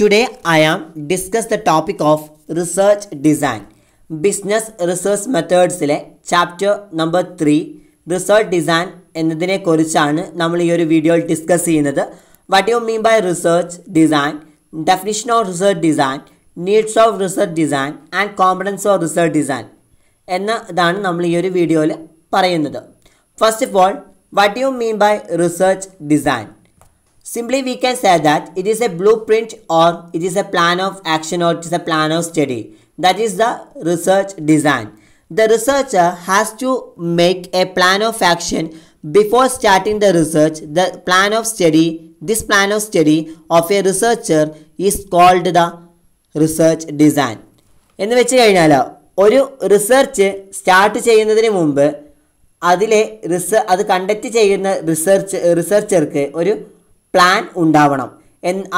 Today I am discuss the topic of research design business research മെത്തേഡ്സിലെ chapter number three research design എന്നതിനെക്കുറിച്ചാണ് നമ്മൾ ഈ ഒരു വീഡിയോയിൽ ഡിസ്കസ് ചെയ്യുന്നത് what you mean by research design definition of research design needs of research design and components of research design എന്ന ഇതാണ് നമ്മൾ ഈ ഒരു വീഡിയോയിൽ പറയുന്നത് first of all what you mean by research design Simply we can say that it is a blueprint or it is a plan of action or it is a plan of study. That is the research design. The researcher has to make a plan of action before starting the research. The plan of study, this plan of study of a researcher is called the research design. എന്ന് വെച്ച് കഴിഞ്ഞാൽ ഒരു research start ചെയ്യുന്നതിന് മുമ്പ് അതിലെ റിസ അത് conduct ചെയ്യുന്ന research റിസർച്ചർക്ക് ഒരു പ്ലാൻ ഉണ്ടാവണം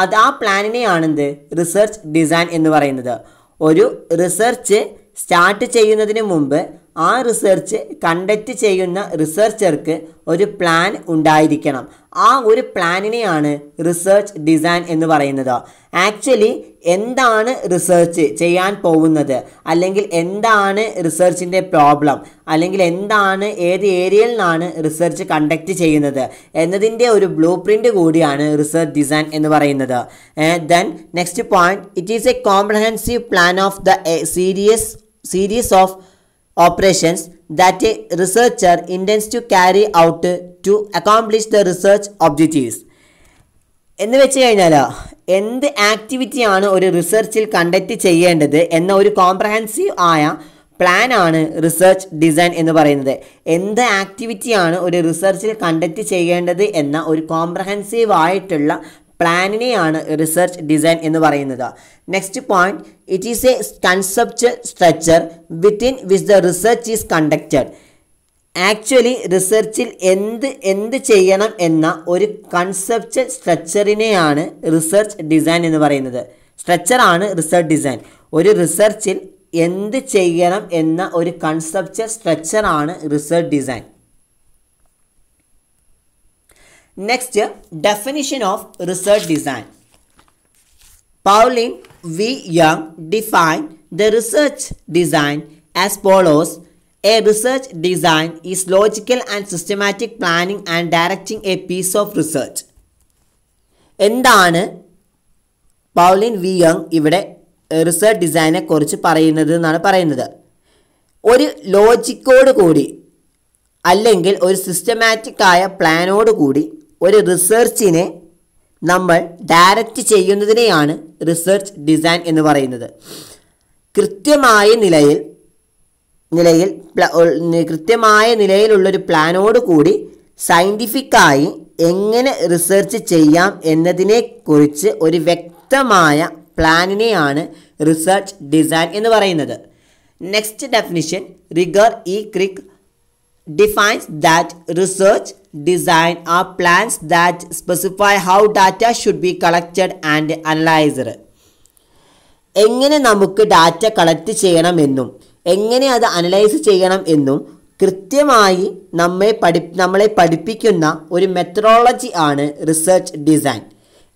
അത് ആ പ്ലാനിനെയാണെന്ത് റിസർച്ച് ഡിസൈൻ എന്ന് പറയുന്നത് ഒരു റിസർച്ച് സ്റ്റാർട്ട് ചെയ്യുന്നതിന് മുമ്പ് ആ റിസർച്ച് കണ്ടക്റ്റ് ചെയ്യുന്ന റിസർച്ചർക്ക് ഒരു പ്ലാൻ ഉണ്ടായിരിക്കണം ആ ഒരു പ്ലാനിനെയാണ് റിസർച്ച് ഡിസൈൻ എന്ന് പറയുന്നത് ആക്ച്വലി എന്താണ് റിസർച്ച് ചെയ്യാൻ പോകുന്നത് അല്ലെങ്കിൽ എന്താണ് റിസർച്ചിൻ്റെ പ്രോബ്ലം അല്ലെങ്കിൽ എന്താണ് ഏത് ഏരിയയിൽ നിന്നാണ് റിസർച്ച് കണ്ടക്റ്റ് ചെയ്യുന്നത് എന്നതിൻ്റെ ഒരു ബ്ലൂ പ്രിൻ്റ് കൂടിയാണ് റിസർച്ച് ഡിസൈൻ എന്ന് പറയുന്നത് then next point it is a comprehensive plan of the series series of operations that a researcher intends to carry out to accomplish the research objectives. എന്ന് വെച്ച് കഴിഞ്ഞാൽ എന്ത് ആക്ടിവിറ്റിയാണ് ഒരു റിസർച്ചിൽ കണ്ടക്ട് ചെയ്യേണ്ടത് എന്ന ഒരു കോംപ്രഹെൻസീവ് ആയ പ്ലാൻ ആണ് റിസർച്ച് ഡിസൈൻ എന്ന് പറയുന്നത് എന്ത് ആക്ടിവിറ്റിയാണ് ഒരു റിസർച്ചിൽ കണ്ടക്ട് ചെയ്യേണ്ടത് എന്ന ഒരു കോംപ്രഹെൻസീവ് ആയിട്ടുള്ള പ്ലാനിനെയാണ് റിസർച്ച് ഡിസൈൻ എന്ന് പറയുന്നത് next point it is a concept structure within which the research is conducted actually റിസർച്ചിൽ എന്ത് എന്ത് ചെയ്യണം എന്ന ഒരു കൺസെപ്റ്റ് സ്ട്രക്ചറിനെയാണ് റിസർച്ച് ഡിസൈൻ എന്ന് പറയുന്നത് സ്ട്രക്ചറാണ് റിസർച്ച് ഡിസൈൻ ഒരു റിസർച്ചിൽ എന്ത് ചെയ്യണം എന്ന ഒരു കൺസെപ്റ്റ് സ്ട്രക്ചറാണ് research design next definition of research design Pauline V Young define the research design as follows a research design is logical and systematic planning and directing a piece of research എന്താണ് Pauline V Young ഇവിടെ research ഡിസൈനെ കുറിച്ച് പറയുന്നത് എന്നാണ് പറയുന്നത് ഒരു ലോജിക്കോട് കൂടി അല്ലെങ്കിൽ ഒരു സിസ്റ്റമാറ്റിക് ആയ പ്ലാനോട് കൂടി ഒരു റിസർച്ചിനെ നമ്മൾ ഡയറക്റ്റ് ചെയ്യുന്നതിനെയാണ് റിസർച്ച് ഡിസൈൻ എന്ന് പറയുന്നത് കൃത്യമായ നിലയിൽ നിലയിൽ കൃത്യമായ നിലയിലുള്ളൊരു പ്ലാനോട് കൂടി സയൻറ്റിഫിക്കായി എങ്ങനെ റിസർച്ച് ചെയ്യാം എന്നതിനെക്കുറിച്ച് ഒരു വ്യക്തമായ പ്ലാനിനെയാണ് റിസർച്ച് ഡിസൈൻ എന്ന് പറയുന്നത് next definition Roger E Kirk defines that research design are plans that specify how data should be collected and analyzed. എങ്ങനെ നമുക്ക് ഡാറ്റ കളക്ട് ചെയ്യണമെന്നും എങ്ങനെ അത് അനലൈസ് ചെയ്യണം എന്നും കൃത്യമായി നമ്മെ പഠി നമ്മളെ പഠിപ്പിക്കുന്ന ഒരു മെത്തഡോളജി ആണ് റിസർച്ച് ഡിസൈൻ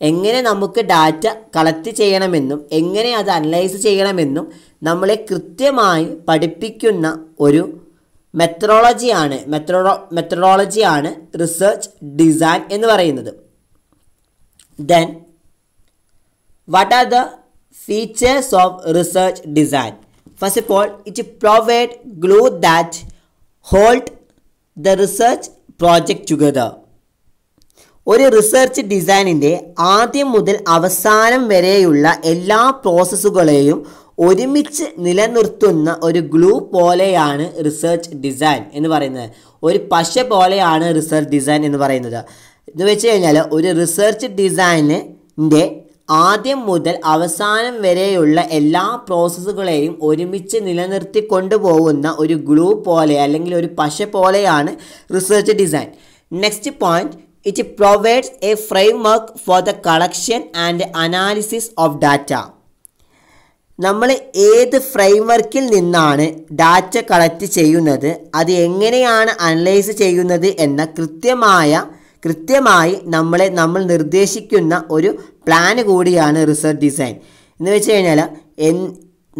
എങ്ങനെ നമുക്ക് ഡാറ്റ കളക്ട് ചെയ്യണമെന്നും എങ്ങനെ അത് അനലൈസ് ചെയ്യണമെന്നും നമ്മളെ കൃത്യമായി പഠിപ്പിക്കുന്ന ഒരു മെത്രോളജിയാണ് മെത്രോ മെത്തഡോളജിയാണ് റിസർച്ച് ഡിസൈൻ എന്ന് പറയുന്നത് then what are the features of research design first of all it provide glue that hold the research project together ഒരു റിസർച്ച് ഡിസൈനിൻ്റെ ആദ്യം മുതൽ അവസാനം വരെയുള്ള എല്ലാ പ്രോസസ്സുകളെയും ഒരുമിച്ച് നിലനിർത്തുന്ന ഒരു ഗ്ലൂ പോലെയാണ് റിസർച്ച് ഡിസൈൻ എന്ന് പറയുന്നത് ഒരു പശ പോലെയാണ് റിസർച്ച് ഡിസൈൻ എന്ന് പറയുന്നത് എന്ന് വെച്ച് കഴിഞ്ഞാൽ ഒരു റിസർച്ച് ഡിസൈനിൻ്റെ ആദ്യം മുതൽ അവസാനം വരെയുള്ള എല്ലാ പ്രോസസ്സുകളെയും ഒരുമിച്ച് നിലനിർത്തി കൊണ്ടുപോകുന്ന ഒരു ഗ്ലൂ പോലെ അല്ലെങ്കിൽ ഒരു പശ പോലെയാണ് research design next point it provides a framework for the collection and analysis of data നമ്മൾ ഏത് ഫ്രെയിംവർക്കിൽ നിന്നാണ് ഡാറ്റ കളക്ട് ചെയ്യുന്നത് അത് എങ്ങനെയാണ് അനലൈസ് ചെയ്യുന്നത് എന്ന കൃത്യമായ കൃത്യമായി നമ്മളെ നമ്മൾ നിർദ്ദേശിക്കുന്ന ഒരു പ്ലാൻ കൂടിയാണ് റിസർച്ച് ഡിസൈൻ എന്ന് വെച്ച് കഴിഞ്ഞാൽ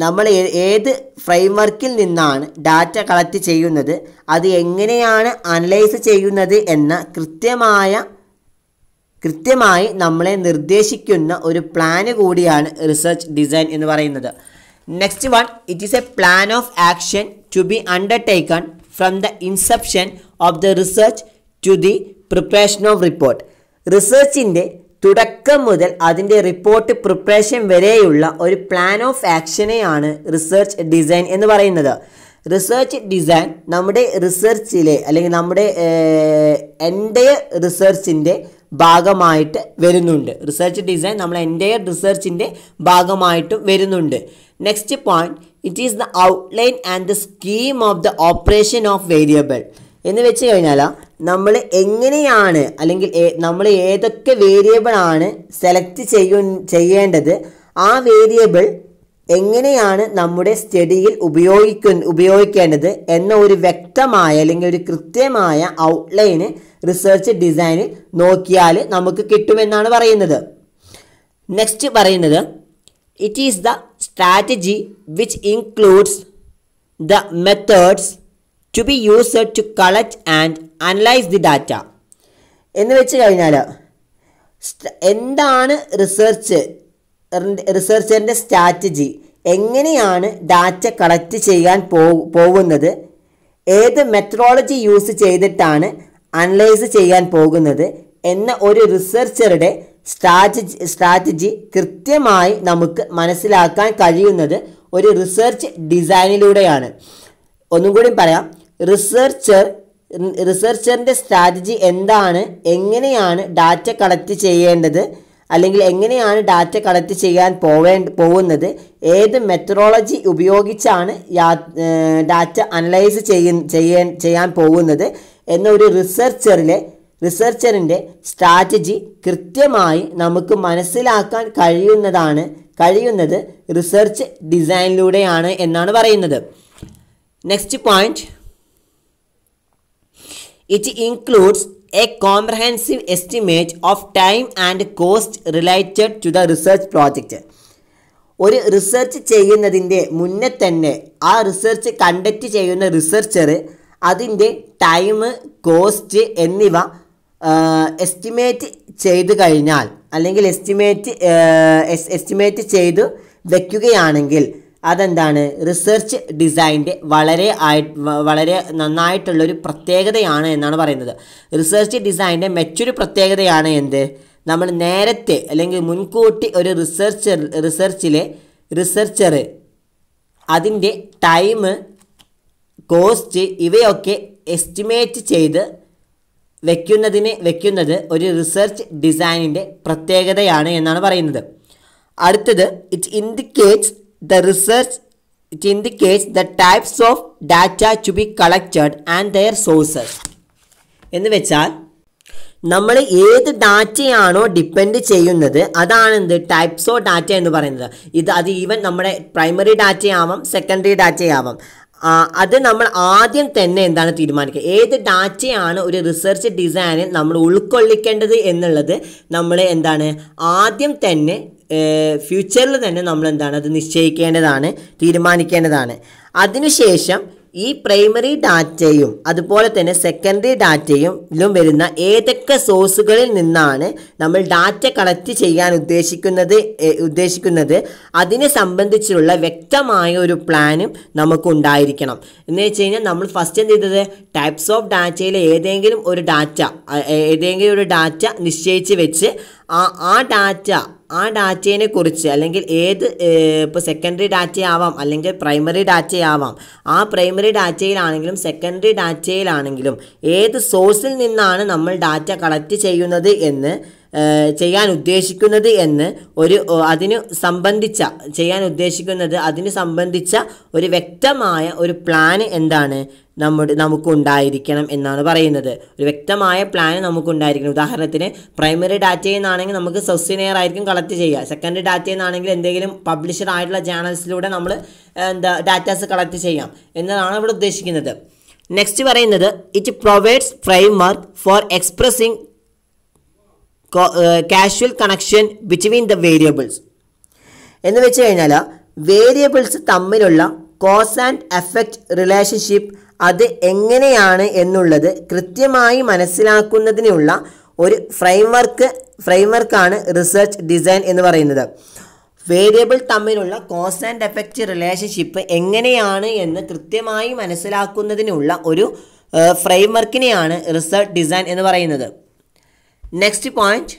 നമ്മൾ ഏത് ഫ്രെയിംവർക്കിൽ നിന്നാണ് ഡാറ്റ കളക്ട് ചെയ്യുന്നത് അത് എങ്ങനെയാണ് അനലൈസ് ചെയ്യുന്നത് എന്ന കൃത്യമായ കൃത്യമായി നമ്മളെ നിർദ്ദേശിക്കുന്ന ഒരു പ്ലാന് കൂടിയാണ് റിസർച്ച് ഡിസൈൻ എന്ന് പറയുന്നത് next one it is a plan of action to be undertaken from the inception of the research to the preparation of report റിസർച്ചിൻ്റെ തുടക്കം മുതൽ അതിൻ്റെ റിപ്പോർട്ട് പ്രിപ്പറേഷൻ വരെയുള്ള ഒരു പ്ലാൻ ഓഫ് ആക്ഷനെയാണ് റിസർച്ച് ഡിസൈൻ എന്ന് പറയുന്നത് റിസർച്ച് ഡിസൈൻ നമ്മുടെ റിസർച്ചിലെ അല്ലെങ്കിൽ നമ്മുടെ എൻ്റെ റിസർച്ചിൻ്റെ ഭാഗമായിട്ട് വരുന്നുണ്ട് റിസർച്ച് ഡിസൈൻ നമ്മൾ എൻ്റെ റിസർച്ചിൻ്റെ ഭാഗമായിട്ടും വരുന്നുണ്ട് next point it is the outline and the scheme of the operation of variable എന്ന് വെച്ച് കഴിഞ്ഞാൽ നമ്മൾ എങ്ങനെയാണ് അല്ലെങ്കിൽ നമ്മൾ ഏതൊക്കെ വേരിയബിളാണ് സെലക്ട് ചെയ്യേണ്ടത് ആ വേരിയബിൾ എങ്ങനെയാണ് നമ്മുടെ സ്റ്റഡിയിൽ ഉപയോഗിക്ക ഉപയോഗിക്കേണ്ടത് എന്ന ഒരു വ്യക്തമായ അല്ലെങ്കിൽ ഒരു കൃത്യമായ ഔട്ട്ലൈന് റിസർച്ച് ഡിസൈനിൽ നോക്കിയാൽ നമുക്ക് കിട്ടുമെന്നാണ് പറയുന്നത് നെക്സ്റ്റ് പറയുന്നത് it is the strategy which includes the methods to be use to collect and analyse the data എന്ന് വെച്ച് കഴിഞ്ഞാൽ എന്താണ് റിസർച്ച് റിസർച്ചറിൻ്റെ സ്ട്രാറ്റജി എങ്ങനെയാണ് ഡാറ്റ കളക്ട് ചെയ്യാൻ പോകുന്നത് ഏത് മെത്തഡോളജി യൂസ് ചെയ്തിട്ടാണ് അനലൈസ് ചെയ്യാൻ പോകുന്നത് എന്ന ഒരു റിസർച്ചറുടെ സ്ട്രാറ്റജി സ്ട്രാറ്റജി കൃത്യമായി നമുക്ക് മനസ്സിലാക്കാൻ കഴിയുന്നത് ഒരു റിസർച്ച് ഡിസൈനിലൂടെയാണ് ഒന്നും കൂടി പറയാം റിസർച്ചർ റിസർച്ചറിൻ്റെ സ്ട്രാറ്റജി എന്താണ് എങ്ങനെയാണ് ഡാറ്റ കളക്ട് ചെയ്യേണ്ടത് അല്ലെങ്കിൽ എങ്ങനെയാണ് ഡാറ്റ കളക്ട് ചെയ്യാൻ പോവേ പോകുന്നത് ഏത് മെത്തഡോളജി ഉപയോഗിച്ചാണ് ഡാറ്റ അനലൈസ് ചെയ്യാൻ ചെയ്യാൻ പോകുന്നത് എന്നൊരു റിസർച്ചറിലെ റിസർച്ചറിൻ്റെ സ്ട്രാറ്റജി കൃത്യമായി നമുക്ക് മനസ്സിലാക്കാൻ കഴിയുന്നതാണ് കഴിയുന്നത് റിസർച്ച് ഡിസൈനിലൂടെയാണ് എന്നാണ് പറയുന്നത് next point it includes a comprehensive estimate of time and cost related to the research project ഒരു റിസർച്ച് ചെയ്യുന്നതിൻ്റെ മുന്നേ തന്നെ ആ റിസർച്ച് കണ്ടക്റ്റ് ചെയ്യുന്ന റിസർച്ചർ അതിൻ്റെ ടൈം കോസ്റ്റ് എന്നിവ എസ്റ്റിമേറ്റ് ചെയ്ത് കഴിഞ്ഞാൽ അല്ലെങ്കിൽ എസ്റ്റിമേറ്റ് എസ്റ്റിമേറ്റ് ചെയ്ത് വയ്ക്കുകയാണെങ്കിൽ അതെന്താണ് റിസർച്ച് ഡിസൈൻ്റെ വളരെ ആയി വളരെ നന്നായിട്ടുള്ളൊരു പ്രത്യേകതയാണ് എന്നാണ് പറയുന്നത് റിസർച്ച് ഡിസൈൻ്റെ മെച്ചൊരു പ്രത്യേകതയാണ് എന്ത് നമ്മൾ നേരത്തെ അല്ലെങ്കിൽ മുൻകൂട്ടി ഒരു റിസർച്ചർ റിസർച്ചിലെ റിസർച്ചർ അതിൻ്റെ ടൈം കോസ്റ്റ് ഇവയൊക്കെ എസ്റ്റിമേറ്റ് ചെയ്ത് വെക്കുന്നതിനെ വെക്കുന്നത് ഒരു റിസർച്ച് ഡിസൈനിൻ്റെ പ്രത്യേകതയാണ് എന്നാണ് പറയുന്നത് അടുത്തത് it indicates the research it indicates the types of data to be collected and their sources എന്ന് വെച്ചാൽ നമ്മൾ ഏത് ഡാറ്റയാണോ ഡിപ്പെൻഡ് ചെയ്യുന്നത് അതാണ് എന്ത് ടൈപ്സ് ഓഫ് ഡാറ്റ എന്ന് പറയുന്നത് ഇത് അത് ഈവൻ നമ്മുടെ പ്രൈമറി ഡാറ്റയാവാം സെക്കൻഡറി ഡാറ്റയാവാം അത് നമ്മൾ ആദ്യം തന്നെ എന്താണ് തീരുമാനിക്കുക ഏത് ഡാറ്റയാണ് ഒരു റിസർച്ച് ഡിസൈനിൽ നമ്മൾ ഉൾക്കൊള്ളിക്കേണ്ടത് എന്നുള്ളത് നമ്മൾ എന്താണ് ആദ്യം തന്നെ ഫ്യൂച്ചറിൽ തന്നെ നമ്മൾ എന്താണ് അത് നിശ്ചയിക്കേണ്ടതാണ് തീരുമാനിക്കേണ്ടതാണ് അതിനുശേഷം ഈ പ്രൈമറി ഡാറ്റയും അതുപോലെ തന്നെ സെക്കൻഡറി ഡാറ്റയും വരുന്ന ഏതൊക്കെ സോഴ്സുകളിൽ നിന്നാണ് നമ്മൾ ഡാറ്റ കളക്ട് ചെയ്യാൻ ഉദ്ദേശിക്കുന്നത് ഉദ്ദേശിക്കുന്നത് അതിനെ സംബന്ധിച്ചുള്ള വ്യക്തമായ ഒരു പ്ലാനും ഉണ്ടായിരിക്കണം എന്ന് വെച്ച് കഴിഞ്ഞാൽ നമ്മൾ ഫസ്റ്റ് എന്ത് ചെയ്തത് ടൈപ്സ് ഓഫ് ഡാറ്റയിലെ ഏതെങ്കിലും ഒരു ഡാറ്റ ഏതെങ്കിലും ഒരു ഡാറ്റ നിശ്ചയിച്ച് വെച്ച് ആ ആ ഡാറ്റ ആ ഡാറ്റയെ കുറിച്ച് അല്ലെങ്കിൽ ഏത് ഇപ്പോൾ സെക്കൻഡറി ഡാറ്റയാവാം അല്ലെങ്കിൽ പ്രൈമറി ഡാറ്റയാവാം ആ പ്രൈമറി ഡാറ്റയിലാണെങ്കിലും സെക്കൻഡറി ഡാറ്റയിലാണെങ്കിലും ഏത് സോഴ്സിൽ നിന്നാണ് നമ്മൾ ഡാറ്റ കളക്ട് ചെയ്യുന്നത് എന്ന് ചെയ്യാൻ ഉദ്ദേശിക്കുന്നത് എന്ന് ഒരു അതിന് സംബന്ധിച്ച ചെയ്യാൻ ഉദ്ദേശിക്കുന്നത് അതിന് സംബന്ധിച്ച ഒരു വ്യക്തമായ ഒരു പ്ലാൻ എന്താണ് നമ്മുടെ നമുക്കുണ്ടായിരിക്കണം എന്നാണ് പറയുന്നത് ഒരു വ്യക്തമായ പ്ലാൻ നമുക്കുണ്ടായിരിക്കണം ഉദാഹരണത്തിന് പ്രൈമറി ഡാറ്റയിൽ നിന്നാണെങ്കിൽ നമുക്ക് സൊസിനെയർ ആയിരിക്കും കളക്ട് ചെയ്യുക സെക്കൻഡറി ഡാറ്റയിൽ നിന്നാണെങ്കിൽ എന്തെങ്കിലും പബ്ലിഷർ ആയിട്ടുള്ള ജേണൽസിലൂടെ നമ്മൾ എന്താ ഡാറ്റാസ് കളക്ട് ചെയ്യാം എന്നതാണ് ഇവിടെ ഉദ്ദേശിക്കുന്നത് നെക്സ്റ്റ് പറയുന്നത് it provides framework for expressing casual connection between the variables എന്ന് വെച്ച് കഴിഞ്ഞാൽ വേരിയബിൾസ് തമ്മിലുള്ള കോസ് ആൻഡ് എഫക്റ്റ് റിലേഷൻഷിപ്പ് അത് എങ്ങനെയാണ് എന്നുള്ളത് കൃത്യമായി മനസ്സിലാക്കുന്നതിനുള്ള ഒരു ഫ്രെയിംവർക്ക് ഫ്രെയിംവർക്കാണ് റിസർച്ച് ഡിസൈൻ എന്ന് പറയുന്നത് വേരിയബിൾ തമ്മിലുള്ള കോസ് ആൻഡ് എഫക്റ്റ് റിലേഷൻഷിപ്പ് എങ്ങനെയാണ് എന്ന് കൃത്യമായി മനസ്സിലാക്കുന്നതിനുള്ള ഒരു ഫ്രെയിംവർക്കിനെയാണ് റിസർച്ച് ഡിസൈൻ എന്ന് പറയുന്നത് Next point,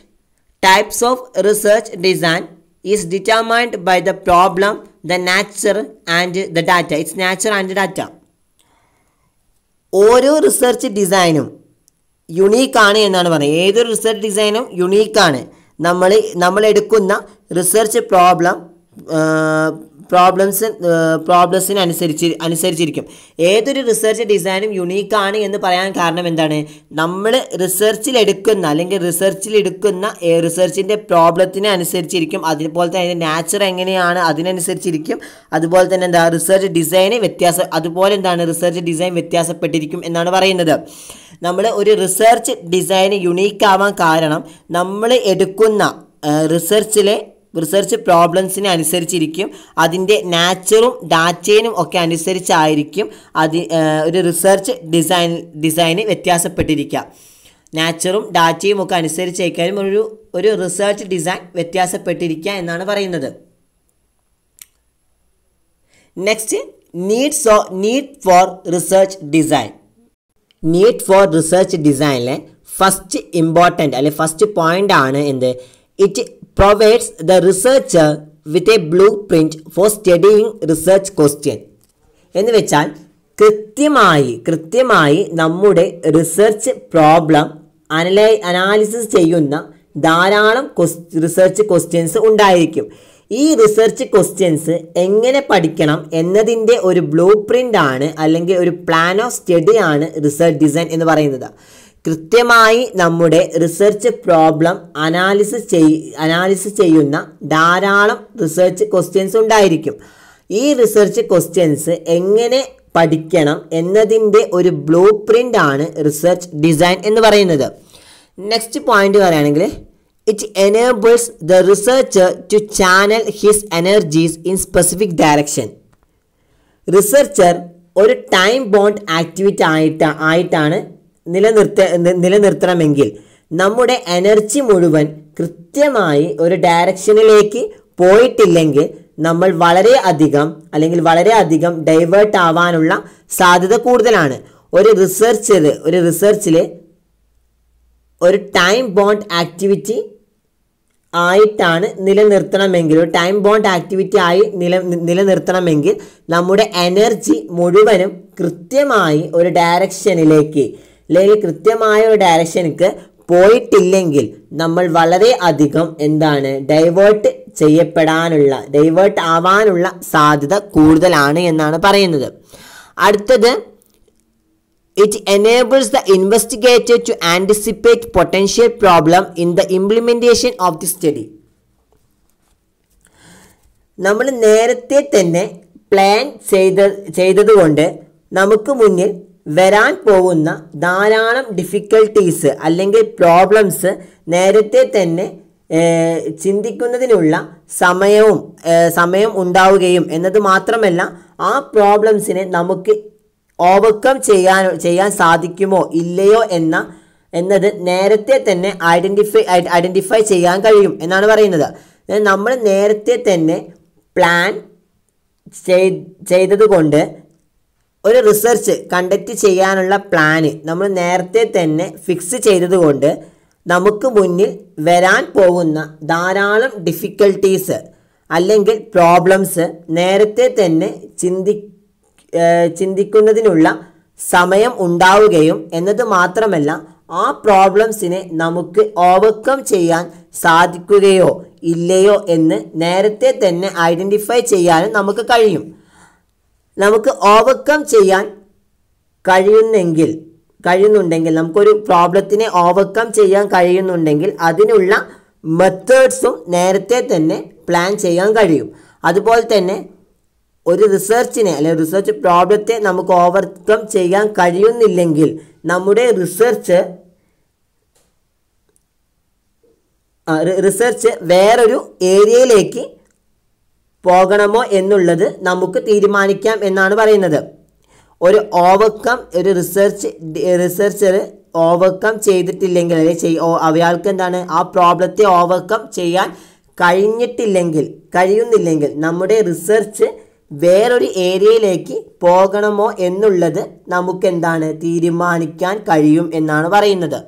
types of research design is determined by the problem, the nature and the data. It's nature and data. ഓരോ റിസർച്ച് ഡിസൈനും യുണീക്കാണ് എന്നാണ് പറയുന്നത് ഏതൊരു റിസർച്ച് ഡിസൈനും യുണീക്കാണ് നമ്മൾ നമ്മൾ എടുക്കുന്ന റിസർച്ച് പ്രോബ്ലം പ്രോബ്ലംസ് പ്രോബ്ലംസിന് അനുസരിച്ച് അനുസരിച്ചിരിക്കും ഏതൊരു റിസർച്ച് ഡിസൈനും യുണീക്കാണ് എന്ന് പറയാൻ കാരണം എന്താണ് നമ്മൾ റിസർച്ചിലെടുക്കുന്ന അല്ലെങ്കിൽ റിസർച്ചിലെടുക്കുന്ന റിസർച്ചിൻ്റെ പ്രോബ്ലത്തിന് അനുസരിച്ചിരിക്കും അതുപോലെ തന്നെ അതിൻ്റെ നാച്ചർ എങ്ങനെയാണ് അതിനനുസരിച്ചിരിക്കും അതുപോലെ തന്നെ എന്താ റിസർച്ച് ഡിസൈന് വ്യത്യാസം അതുപോലെ എന്താണ് റിസർച്ച് ഡിസൈൻ വ്യത്യാസപ്പെട്ടിരിക്കും എന്നാണ് പറയുന്നത് നമ്മൾ ഒരു റിസർച്ച് ഡിസൈന് യുണീക്കാവാൻ കാരണം നമ്മൾ എടുക്കുന്ന റിസർച്ചിലെ റിസർച്ച് പ്രോബ്ലംസിനെ അനുസരിച്ചിരിക്കും അതിൻ്റെ നാച്ചറും ഡാറ്റയിനും ഒക്കെ അനുസരിച്ചായിരിക്കും അത് ഒരു റിസർച്ച് ഡിസൈൻ ഡിസൈന് വ്യത്യാസപ്പെട്ടിരിക്കുക നാച്ചറും ഡാറ്റയും ഒക്കെ അനുസരിച്ചേക്കാനും ഒരു ഒരു റിസർച്ച് ഡിസൈൻ വ്യത്യാസപ്പെട്ടിരിക്കുക എന്നാണ് പറയുന്നത് next need so need for research design need for research ഡിസൈനിലെ ഫസ്റ്റ് ഇമ്പോർട്ടൻ്റ് അല്ലെ ഫസ്റ്റ് പോയിൻ്റ് ആണ് എന്ത് it provides the researcher with a blueprint for studying research question. എന്ന് വെച്ചാൽ കൃത്യമായി കൃത്യമായി നമ്മുടെ റിസർച്ച് പ്രോബ്ലം അനലൈ അനാലിസിസ് ചെയ്യുന്ന ധാരാളം റിസർച്ച് ക്വസ്റ്റ്യൻസ് ഉണ്ടായിരിക്കും ഈ റിസർച്ച് ക്വസ്റ്റ്യൻസ് എങ്ങനെ പഠിക്കണം എന്നതിൻ്റെ ഒരു ബ്ലൂ പ്രിൻ്റ് ആണ് അല്ലെങ്കിൽ ഒരു പ്ലാൻ ഓഫ് സ്റ്റഡി ആണ് റിസർച്ച് ഡിസൈൻ എന്ന് പറയുന്നത് കൃത്യമായി നമ്മുടെ റിസർച്ച് പ്രോബ്ലം അനാലിസിസ് ചെയ് അനാലിസിസ് ചെയ്യുന്ന ധാരാളം റിസർച്ച് ക്വസ്റ്റ്യൻസ് ഉണ്ടായിരിക്കും ഈ റിസർച്ച് ക്വസ്റ്റ്യൻസ് എങ്ങനെ പഠിക്കണം എന്നതിൻ്റെ ഒരു ബ്ലൂ പ്രിൻ്റ് ആണ് റിസർച്ച് ഡിസൈൻ എന്ന് പറയുന്നത് നെക്സ്റ്റ് പോയിന്റ് പറയുകയാണെങ്കിൽ it enables the researcher to channel his energies in specific direction researcher ഒരു ടൈം ബോണ്ട് ആക്ടിവിറ്റി ആയിട്ട് ആയിട്ടാണ് നിലനിർത്ത നിലനിർത്തണമെങ്കിൽ നമ്മുടെ എനർജി മുഴുവൻ കൃത്യമായി ഒരു ഡയറക്ഷനിലേക്ക് പോയിട്ടില്ലെങ്കിൽ നമ്മൾ വളരെ അധികം അല്ലെങ്കിൽ വളരെ അധികം ഡൈവേർട്ട് ആവാനുള്ള സാധ്യത കൂടുതലാണ് ഒരു റിസർച്ച് ഒരു റിസർച്ചിൽ ഒരു ടൈം ബോണ്ട് ആക്ടിവിറ്റി ആയിട്ടാണ് നിലനിർത്തണമെങ്കിൽ ഒരു ടൈം ബോണ്ട് ആക്ടിവിറ്റി ആയി നില നിലനിർത്തണമെങ്കിൽ നമ്മുടെ എനർജി മുഴുവനും കൃത്യമായി ഒരു ഡയറക്ഷനിലേക്ക് അല്ലെങ്കിൽ കൃത്യമായ ഒരു ഡയറക്ഷനിക്ക് പോയിട്ടില്ലെങ്കിൽ നമ്മൾ വളരെ അധികം എന്താണ് ഡൈവേർട്ട് ചെയ്യപ്പെടാനുള്ള ഡൈവേർട്ട് ആവാനുള്ള സാധ്യത കൂടുതലാണ് എന്നാണ് പറയുന്നത് അടുത്തത് it enables the investigator to anticipate potential problem in the implementation of the study നമ്മൾ നേരത്തെ തന്നെ പ്ലാൻ ചെയ്ത ചെയ്തതുകൊണ്ട് നമുക്ക് മുന്നിൽ വരാൻ പോകുന്ന ധാരാളം ഡിഫിക്കൽട്ടീസ് അല്ലെങ്കിൽ പ്രോബ്ലംസ് നേരത്തെ തന്നെ ചിന്തിക്കുന്നതിനുള്ള സമയവും സമയം ഉണ്ടാവുകയും എന്നത് മാത്രമല്ല ആ പ്രോബ്ലംസിനെ നമുക്ക് ഓവർകം ചെയ്യാൻ ചെയ്യാൻ സാധിക്കുമോ ഇല്ലയോ എന്ന എന്നത് നേരത്തെ തന്നെ ഐഡൻറ്റിഫൈ ഐഡൻറ്റിഫൈ ചെയ്യാൻ കഴിയും എന്നാണ് പറയുന്നത് നമ്മൾ നേരത്തെ തന്നെ പ്ലാൻ ചെയ്തതുകൊണ്ട് ഒരു റിസർച്ച് കണ്ടക്റ്റ് ചെയ്യാനുള്ള പ്ലാന് നമ്മൾ നേരത്തെ തന്നെ ഫിക്സ് ചെയ്തതുകൊണ്ട് നമുക്ക് മുന്നിൽ വരാൻ പോകുന്ന ധാരാളം ഡിഫിക്കൽട്ടീസ് അല്ലെങ്കിൽ പ്രോബ്ലംസ് നേരത്തെ തന്നെ ചിന്തി ചിന്തിക്കുന്നതിനുള്ള സമയം ഉണ്ടാവുകയും എന്നത് മാത്രമല്ല ആ പ്രോബ്ലംസിനെ നമുക്ക് ഓവർകം ചെയ്യാൻ സാധിക്കുകയോ ഇല്ലയോ എന്ന് നേരത്തെ തന്നെ ഐഡൻറ്റിഫൈ ചെയ്യാനും നമുക്ക് കഴിയും നമുക്ക് ഓവർകം ചെയ്യാൻ കഴിയുന്നെങ്കിൽ കഴിയുന്നുണ്ടെങ്കിൽ നമുക്കൊരു പ്രോബ്ലത്തിനെ ഓവർകം ചെയ്യാൻ കഴിയുന്നുണ്ടെങ്കിൽ അതിനുള്ള മെത്തേഡ്സും നേരത്തെ തന്നെ പ്ലാൻ ചെയ്യാൻ കഴിയും അതുപോലെ തന്നെ ഒരു റിസർച്ചിനെ അല്ലെങ്കിൽ റിസർച്ച് പ്രോബ്ലത്തെ നമുക്ക് ഓവർകം ചെയ്യാൻ കഴിയുന്നില്ലെങ്കിൽ നമ്മുടെ റിസർച്ച് റിസർച്ച് വേറൊരു ഏരിയയിലേക്ക് പോകണമോ എന്നുള്ളത് നമുക്ക് തീരുമാനിക്കാം എന്നാണ് പറയുന്നത് ഒരു ഓവർകം ഒരു റിസർച്ച് റിസർച്ചർ ഓവർകം ചെയ്തിട്ടില്ലെങ്കിൽ അല്ലെങ്കിൽ അയാൾക്ക് എന്താണ് ആ പ്രോബ്ലത്തെ ഓവർകം ചെയ്യാൻ കഴിഞ്ഞിട്ടില്ലെങ്കിൽ കഴിയുന്നില്ലെങ്കിൽ നമ്മുടെ റിസർച്ച് വേറൊരു ഏരിയയിലേക്ക് പോകണമോ എന്നുള്ളത് നമുക്ക് എന്താണ് തീരുമാനിക്കാൻ കഴിയും എന്നാണ് പറയുന്നത്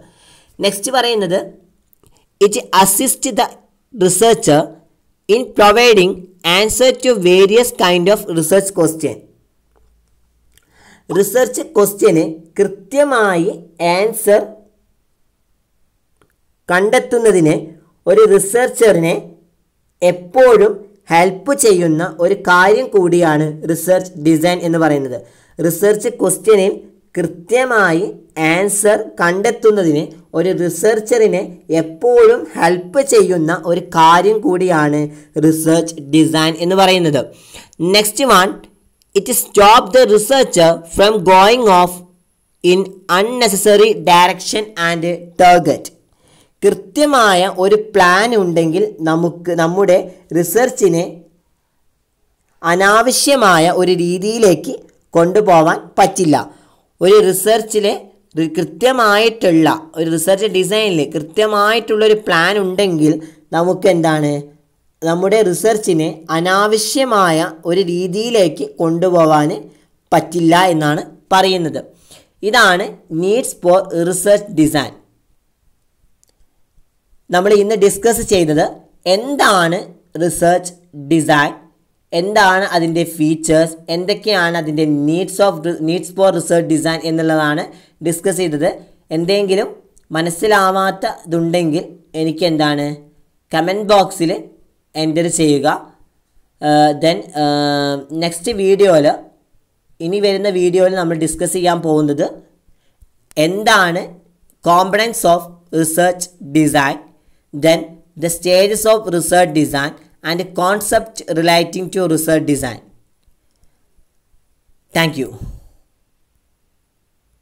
നെക്സ്റ്റ് പറയുന്നത് it assist the researcher in providing answer to various kind of research question research ക്വസ്റ്റ്യന് കൃത്യമായി ആൻസർ കണ്ടെത്തുന്നതിന് ഒരു റിസർച്ചറിനെ എപ്പോഴും ഹെൽപ്പ് ചെയ്യുന്ന ഒരു കാര്യം കൂടിയാണ് റിസർച്ച് ഡിസൈൻ എന്ന് പറയുന്നത് റിസർച്ച് ക്വസ്റ്റ്യനിൽ കൃത്യമായി ആൻസർ കണ്ടെത്തുന്നതിന് ഒരു റിസർച്ചറിനെ എപ്പോഴും ഹെൽപ്പ് ചെയ്യുന്ന ഒരു കാര്യം കൂടിയാണ് റിസർച്ച് ഡിസൈൻ എന്ന് പറയുന്നത് next one it stop the researcher from going off in unnecessary direction and target കൃത്യമായ ഒരു പ്ലാൻ ഉണ്ടെങ്കിൽ നമുക്ക് നമ്മുടെ റിസർച്ചിനെ അനാവശ്യമായ ഒരു രീതിയിലേക്ക് കൊണ്ടുപോകാൻ പറ്റില്ല ഒരു റിസർച്ചിലെ കൃത്യമായിട്ടുള്ള ഒരു റിസർച്ച് ഡിസൈനിൽ കൃത്യമായിട്ടുള്ള ഒരു പ്ലാൻ ഉണ്ടെങ്കിൽ നമുക്ക് എന്താണ് നമ്മുടെ റിസർച്ചിനെ അനാവശ്യമായ ഒരു രീതിയിലേക്ക് കൊണ്ടുപോകാൻ പറ്റില്ല എന്നാണ് പറയുന്നത് ഇതാണ് നീഡ്സ് ഫോർ റിസർച്ച് ഡിസൈൻ നമ്മൾ ഇന്ന് ഡിസ്കസ് ചെയ്തത് എന്താണ് റിസർച്ച് ഡിസൈൻ എന്താണ് അതിൻ്റെ ഫീച്ചേഴ്സ് എന്തൊക്കെയാണ് അതിൻ്റെ needs of needs for research design എന്നുള്ളതാണ് ഡിസ്കസ് ചെയ്തത് എന്തെങ്കിലും മനസ്സിലാവാത്തതുണ്ടെങ്കിൽ എനിക്ക് എന്താണ് കമൻറ്റ് ബോക്സിൽ എൻ്റർ ചെയ്യുക ദെൻ നെക്സ്റ്റ് വീഡിയോയിൽ ഇനി വരുന്ന വീഡിയോയിൽ നമ്മൾ ഡിസ്കസ് ചെയ്യാൻ പോകുന്നത് എന്താണ് components of research design then the stages of research design and concept relating to research design. Thank you.